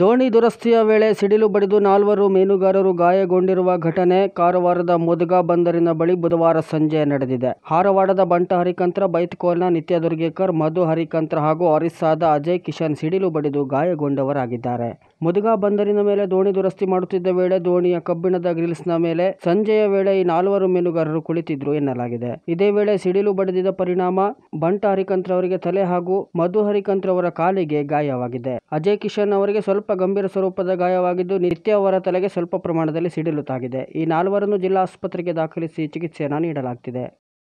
ದೋಣಿ ದುರಸ್ತಿಯ ವೇಳೆ ಸಿಡಿಲು ಬಡಿದು ನಾಲ್ವರು ಮೀನುಗಾರರು ಗಾಯಗೊಂಡಿರುವ ಘಟನೆ ಕಾರವಾರದ ಮುದಗಾ ಬಂದರಿನ ಬಳಿ ಬುಧವಾರ ಸಂಜೆ ನಡೆದಿದೆ ಹಾರವಾಡದ ಬಂಟ ಹರಿಕಂತ್ರ ಬೈತ್ಕೋಲ್ನ ನಿತ್ಯ ದುರ್ಗೇಕರ್ ಮಧು ಹರಿಕಂತ್ರ ಹಾಗೂ ಒರಿಸ್ಸಾದ ಅಜಯ್ ಕಿಶನ್ ಸಿಡಿಲು ಬಡಿದು ಗಾಯಗೊಂಡವರಾಗಿದ್ದಾರೆ ಮುದುಗಾ ಬಂದರಿನ ಮೇಲೆ ದೋಣಿ ದುರಸ್ತಿ ಮಾಡುತ್ತಿದ್ದ ವೇಳೆ ದೋಣಿಯ ಕಬ್ಬಿಣದ ಗ್ರಿಲ್ಸ್ನ ಮೇಲೆ ಸಂಜೆಯ ವೇಳೆ ಈ ನಾಲ್ವರು ಮೀನುಗಾರರು ಕುಳಿತಿದ್ರು ಎನ್ನಲಾಗಿದೆ ಇದೇ ವೇಳೆ ಸಿಡಿಲು ಬಡಿದಿದ ಪರಿಣಾಮ ಬಂಟ ಅವರಿಗೆ ತಲೆ ಹಾಗೂ ಮಧು ಅವರ ಕಾಲಿಗೆ ಗಾಯವಾಗಿದೆ ಅಜಯ್ ಕಿಶನ್ ಅವರಿಗೆ ಸ್ವಲ್ಪ ಗಂಭೀರ ಸ್ವರೂಪದ ಗಾಯವಾಗಿದ್ದು ನಿತ್ಯ ಅವರ ತಲೆಗೆ ಸ್ವಲ್ಪ ಪ್ರಮಾಣದಲ್ಲಿ ಸಿಡಿಲು ತಾಗಿದೆ ಈ ನಾಲ್ವರನ್ನು ಜಿಲ್ಲಾ ಆಸ್ಪತ್ರೆಗೆ ದಾಖಲಿಸಿ ಚಿಕಿತ್ಸೆಯನ್ನು ನೀಡಲಾಗುತ್ತಿದೆ